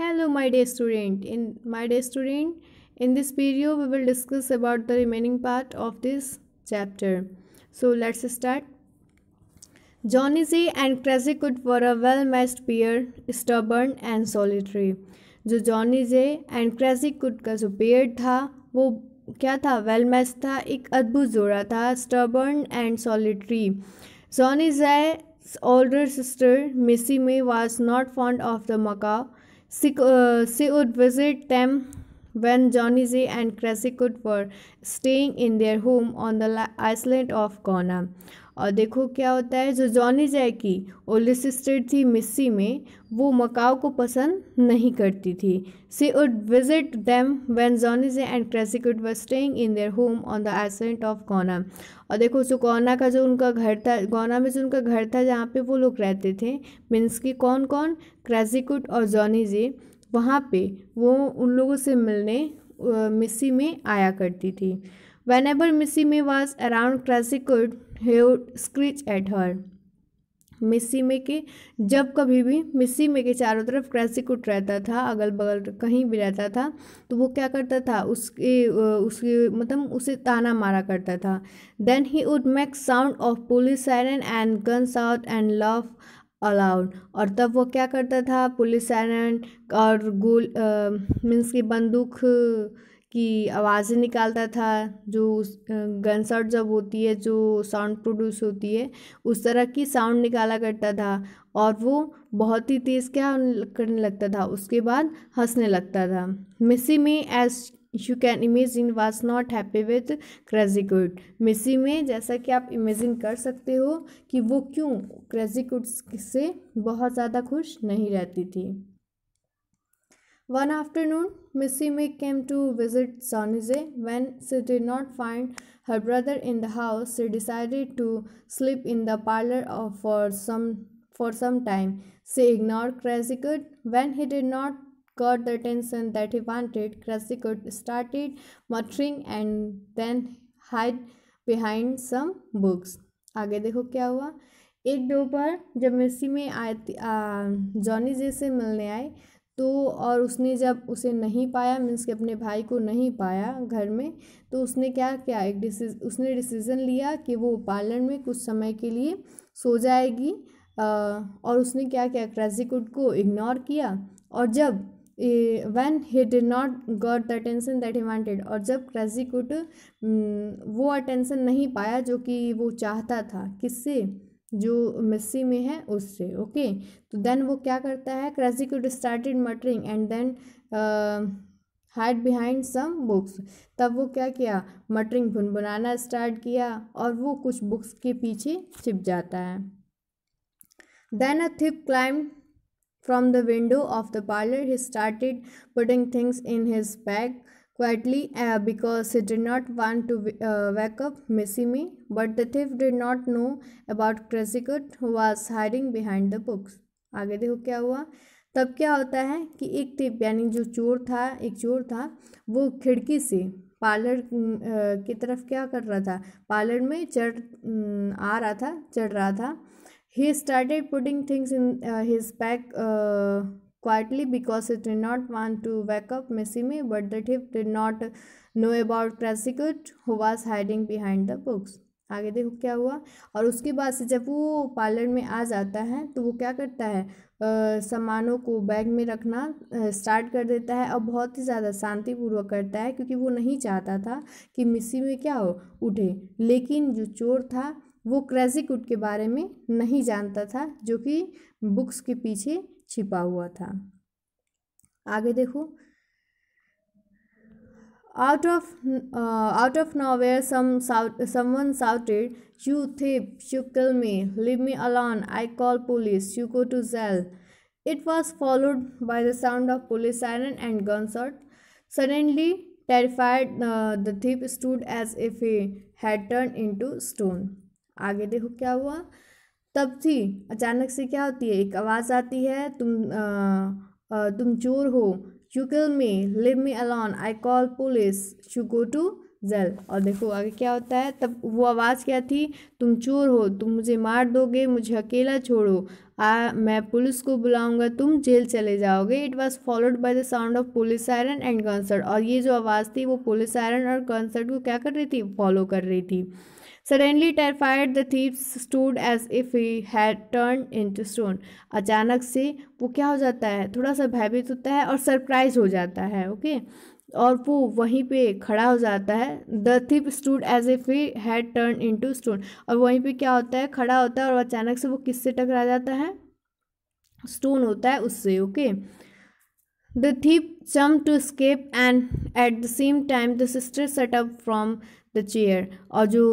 hello my dear student in my dear student in this video we will discuss about the remaining part of this chapter so let's start johnny z and crazy Kut were a well-matched pair stubborn and solitary जो Johnny Jay and Crazy Coot का जो pair था वो क्या था well match था एक अद्भुत जोड़ा था stubborn and solitary Johnny Jay's older sister Missy May was not fond of the macaw she, uh, she would visit them when Johnny Z and Crazy were staying in their home on the island of Kona. और देखो क्या होता है जो Johnny की old state थी मिस्सी में वो मकाओ को पसंद नहीं करती थी she would visit them when Jay and Crazy Coot were staying in their home on the ascent of गौना और देखो जो गौना का जो उनका घर था गौना में जो उनका घर था जहाँ पे वो लोग रहते थे मीन्स की कौन कौन क्रेसिक्यूट और जॉनी जे वहाँ पे वो उन लोगों से मिलने मिस्सी में आया करती थी when whenever Missy May was around Crazy Coot had screech at her Missy May के जब कभी भी मिस्सी में के चारों तरफ कुट रहता था अगल बगल कहीं भी रहता था तो वो क्या करता था उसके उसके मतलब उसे ताना मारा करता था then he would make sound of police siren and guns out and love aloud और तब वो क्या करता था पुलिस सैरन और गोल मीन्स की बंदूक की आवाज़ें निकालता था जो गन शॉट जब होती है जो साउंड प्रोड्यूस होती है उस तरह की साउंड निकाला करता था और वो बहुत ही तेज़ क्या करने लगता था उसके बाद हंसने लगता था Missy May as you can imagine was not happy with Crazy Coot Missy May जैसा कि आप इमेजिन कर सकते हो कि वो क्यों क्रेजी गुड से बहुत ज़्यादा खुश नहीं रहती थी One afternoon, Missy Missime came to visit Sonize. When she did not find her brother in the house, she decided to sleep in the parlor for some for some time. She ignored Good. When he did not got the attention that he wanted, Good started muttering and then hid behind some books. आगे देखो क्या हुआ एक दोपहर जब मिस्सी में आई Johnny जे से मिलने आई तो और उसने जब उसे नहीं पाया मीन्स कि अपने भाई को नहीं पाया घर में तो उसने क्या क्या एक डिसीज उसने डिसीज़न लिया कि वो पार्लर में कुछ समय के लिए सो जाएगी आ, और उसने क्या क्या क्रेजिकुड को इग्नोर किया और जब when he did not got the attention that he wanted और जब क्रेजिकुड वो अटेंशन नहीं पाया जो कि वो चाहता था किससे जो मिस्सी में है उससे ओके तो देन वो क्या करता है crazy started muttering and then hide behind some books तब वो क्या किया मटरिंग भुन बनाना स्टार्ट किया और वो कुछ बुक्स के पीछे छिप जाता है then a thief climb from the window of the parlour he started putting things in his bag Quietly, uh, because he did not want to uh, wake up Missimi, but the thief did not know about Crazy Cat who was hiding behind the books. आगे देखो क्या हुआ तब क्या होता है कि एक थीप यानी जो चोर था एक चोर था वो खिड़की से पार्लर की तरफ क्या कर रहा था पार्लर में चढ़ आ रहा था चढ़ रहा था he started putting things in his pack quietly because it did not want to wake up Messime, but the thief did not know about Crassicut, who was hiding behind the books. आगे देखो क्या हुआ और उसके बाद से जब वो पार्लर में आ जाता है तो वो क्या करता है सामानों को बैग में रखना स्टार्ट कर देता है और बहुत ही ज़्यादा शांतिपूर्वक करता है क्योंकि वो नहीं चाहता था कि मिसी में क्या हो उठे लेकिन जो चोर था वो क्रैजिकुट के बारे में नहीं जानता था जो कि बुक्स के पीछे छिपा हुआ था आगे देखो out of out of nowhere someone shouted you thief you kill me leave me alone I call police you go to jail it was followed by the sound of police siren and gunshot suddenly terrified the thief stood as if he had turn into stone आगे देखो क्या हुआ तब थी अचानक से क्या होती है एक आवाज़ आती है तुम आ, आ, तुम चोर हो you kill me leave me alone I call police you go to jail और देखो आगे क्या होता है तब वो आवाज़ क्या थी तुम चोर हो तुम मुझे मार दोगे मुझे अकेला छोड़ो आ मैं पुलिस को बुलाऊंगा तुम जेल चले जाओगे it was followed by the sound of police siren and concert और ये जो आवाज़ थी वो पुलिस आयरन और कंसर्ट को क्या कर रही थी फॉलो कर रही थी suddenly terrified the thief stood as if he had turn into stone अचानक से वो क्या हो जाता है थोड़ा सा भयभीत होता है और सरप्राइज हो जाता है ओके और वो वहीं पे खड़ा हो जाता है the thief stood as if he had turn into stone और वहीं पे क्या होता है खड़ा होता है और अचानक से वो किससे टकरा जाता है स्टोन होता है उससे ओके द थीप चम to escape and at the same time the sister set up from the chair और जो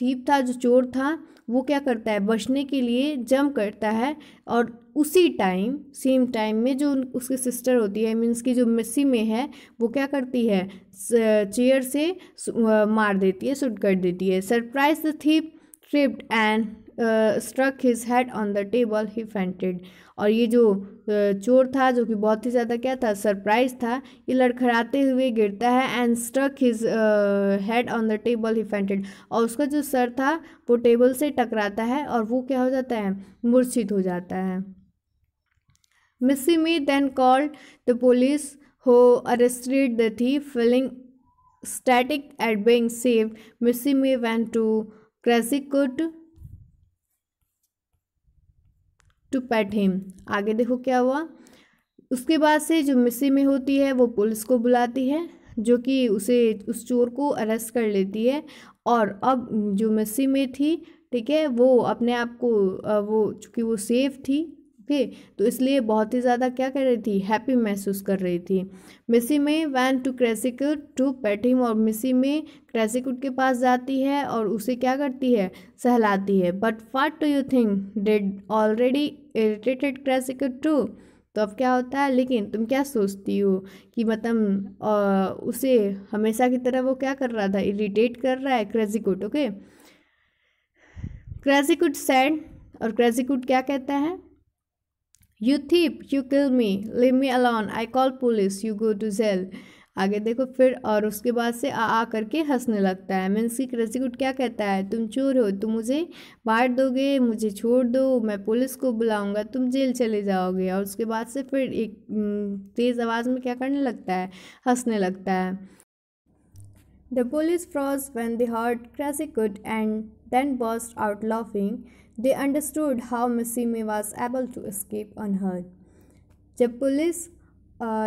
थीप था जो चोर था वो क्या करता है बचने के लिए जंप करता है और उसी टाइम सेम टाइम में जो उसकी सिस्टर होती है मीन्स की जो मिस्सी में है वो क्या करती है चेयर से मार देती है सुट कर देती है surprise the thief tripped and struck his head on the table he fainted और ये जो चोर था जो कि बहुत ही ज़्यादा क्या था सरप्राइज था ये लड़खड़ाते हुए गिरता है and struck his head on the table he fainted और उसका जो सर था वो टेबल से टकराता है और वो क्या हो जाता है मूर्छित हो जाता है Missy May then called the police who arrested the thief feeling static at being save Missy May went to Crazy Coot to pat him आगे देखो क्या हुआ उसके बाद से जो मिसी में होती है वो पुलिस को बुलाती है जो कि उसे उस चोर को अरेस्ट कर लेती है और अब जो मिसी में थी ठीक है वो अपने आप को वो चूँकि वो सेफ थी थी तो इसलिए बहुत ही ज़्यादा क्या कर रही थी हैप्पी महसूस कर रही थी Missy May went to Crazy Coot to pat him और मिसी में क्रेसिकुट के पास जाती है और उसे क्या करती है सहलाती है but what do you think that already irritated Crazy Coot too तो अब क्या होता है लेकिन तुम क्या सोचती हो कि मतलब उसे हमेशा की तरह वो क्या कर रहा था इरिटेट कर रहा है क्रेजिकुट ओके क्रेजिकुट सैड और क्रेजिकुट क्या कहता है you thief you kill me leave me alone I call police you go to jail आगे देखो फिर और उसके बाद से आ आ करके हंसने लगता है मीन्स की क्रेजिकुट क्या कहता है तुम चोर हो तुम मुझे बांट दोगे मुझे छोड़ दो मैं पुलिस को बुलाऊंगा तुम जेल चले जाओगे और उसके बाद से फिर एक तेज़ आवाज़ में क्या करने लगता है हंसने लगता है द पुलिस फ्रॉज वेन दर्ट heard and then burst out laughing how Missy May was able to to escape unhurt. जब पुलिस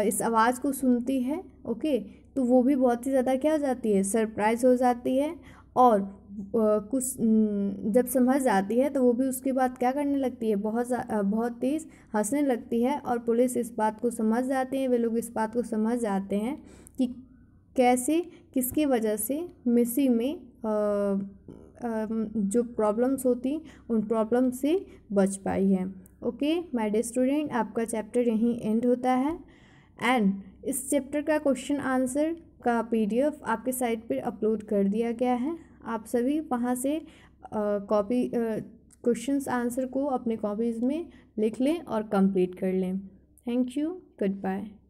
इस आवाज़ को सुनती है ओके तो वो भी बहुत ही ज़्यादा क्या हो जाती है सरप्राइज हो जाती है और कुछ जब समझ जाती है तो वो भी उसके बाद क्या करने लगती है बहुत बहुत तेज़ हंसने लगती है और पुलिस इस बात को समझ जाते हैं वे लोग इस बात को समझ जाते हैं कि कैसे किसकी वजह से मिसी में जो प्रॉब्लम्स होती उन प्रॉब्लम से बच पाई है ओके माय डे स्टूडेंट आपका चैप्टर यहीं एंड होता है एंड इस चैप्टर का क्वेश्चन आंसर का पीडीएफ आपके साइट पर अपलोड कर दिया गया है आप सभी वहाँ से कॉपी क्वेश्चन आंसर को अपने कॉपीज़ में लिख लें और कंप्लीट कर लें थैंक यू गुड बाय